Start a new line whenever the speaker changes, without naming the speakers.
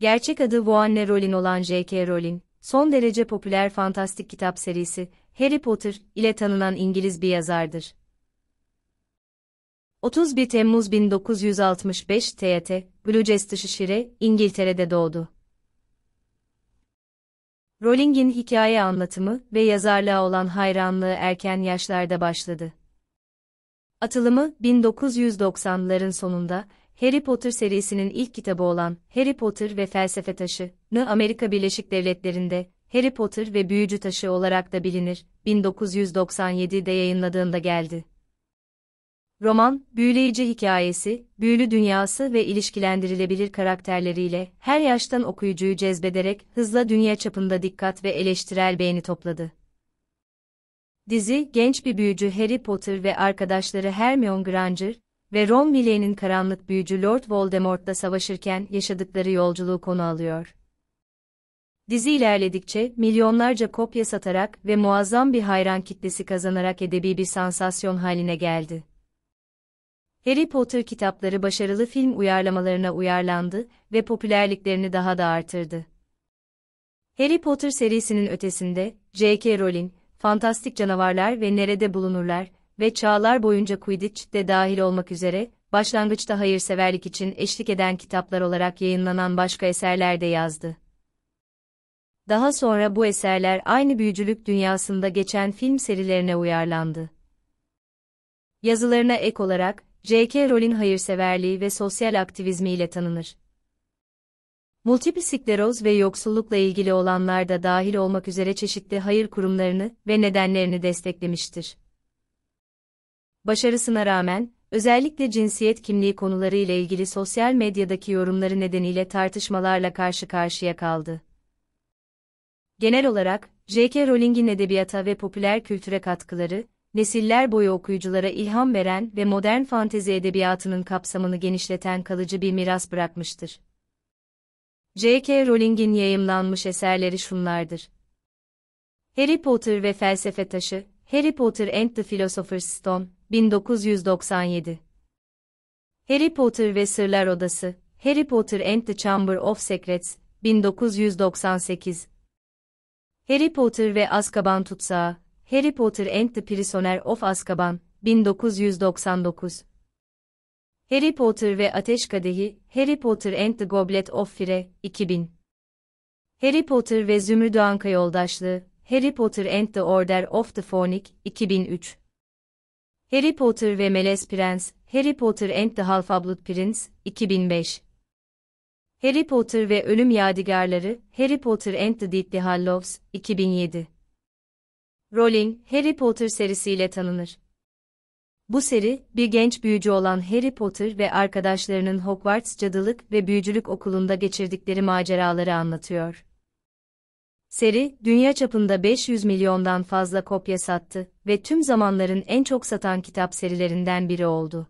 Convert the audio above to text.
Gerçek adı Voanne Rowling olan J.K. Rowling, son derece popüler fantastik kitap serisi Harry Potter ile tanınan İngiliz bir yazardır. 31 Temmuz 1965 TYT, Gloucestershire, İngiltere'de doğdu. Rowling'in hikaye anlatımı ve yazarlığa olan hayranlığı erken yaşlarda başladı. Atılımı 1990'ların sonunda Harry Potter serisinin ilk kitabı olan Harry Potter ve Felsefe Taşı'nı Amerika Birleşik Devletleri'nde Harry Potter ve Büyücü Taşı olarak da bilinir, 1997'de yayınladığında geldi. Roman, büyüleyici hikayesi, büyülü dünyası ve ilişkilendirilebilir karakterleriyle her yaştan okuyucuyu cezbederek hızla dünya çapında dikkat ve eleştirel beğeni topladı. Dizi, genç bir büyücü Harry Potter ve arkadaşları Hermione Granger, ve Ron Milley'nin karanlık büyücü Lord Voldemort'la savaşırken yaşadıkları yolculuğu konu alıyor. Dizi ilerledikçe milyonlarca kopya satarak ve muazzam bir hayran kitlesi kazanarak edebi bir sansasyon haline geldi. Harry Potter kitapları başarılı film uyarlamalarına uyarlandı ve popülerliklerini daha da artırdı. Harry Potter serisinin ötesinde J.K. Rowling, Fantastik Canavarlar ve Nerede Bulunurlar ve çağlar boyunca Quidditch de dahil olmak üzere, başlangıçta hayırseverlik için eşlik eden kitaplar olarak yayınlanan başka eserler de yazdı. Daha sonra bu eserler aynı büyücülük dünyasında geçen film serilerine uyarlandı. Yazılarına ek olarak, J.K. Rowling hayırseverliği ve sosyal aktivizmiyle tanınır. Multiple ve yoksullukla ilgili olanlar da dahil olmak üzere çeşitli hayır kurumlarını ve nedenlerini desteklemiştir. Başarısına rağmen, özellikle cinsiyet kimliği konuları ile ilgili sosyal medyadaki yorumları nedeniyle tartışmalarla karşı karşıya kaldı. Genel olarak, J.K. Rowling'in edebiyata ve popüler kültüre katkıları, nesiller boyu okuyuculara ilham veren ve modern fantezi edebiyatının kapsamını genişleten kalıcı bir miras bırakmıştır. J.K. Rowling'in yayımlanmış eserleri şunlardır. Harry Potter ve Felsefe Taşı, Harry Potter and the Philosopher's Stone, 1997 Harry Potter ve Sırlar Odası, Harry Potter and the Chamber of Secrets, 1998 Harry Potter ve Azkaban Tutsağı, Harry Potter and the Prisoner of Azkaban, 1999 Harry Potter ve Ateş Kadehi, Harry Potter and the Goblet of Fire, 2000 Harry Potter ve Zümrüt Anka Yoldaşlığı, Harry Potter and the Order of the Phoenix, 2003 Harry Potter ve Melez Prens, Harry Potter and the Half-Blood Prince, 2005 Harry Potter ve Ölüm Yadigarları, Harry Potter and the Deathly Hallows, 2007 Rowling, Harry Potter serisiyle tanınır. Bu seri, bir genç büyücü olan Harry Potter ve arkadaşlarının Hogwarts Cadılık ve Büyücülük Okulu'nda geçirdikleri maceraları anlatıyor. Seri, dünya çapında 500 milyondan fazla kopya sattı ve tüm zamanların en çok satan kitap serilerinden biri oldu.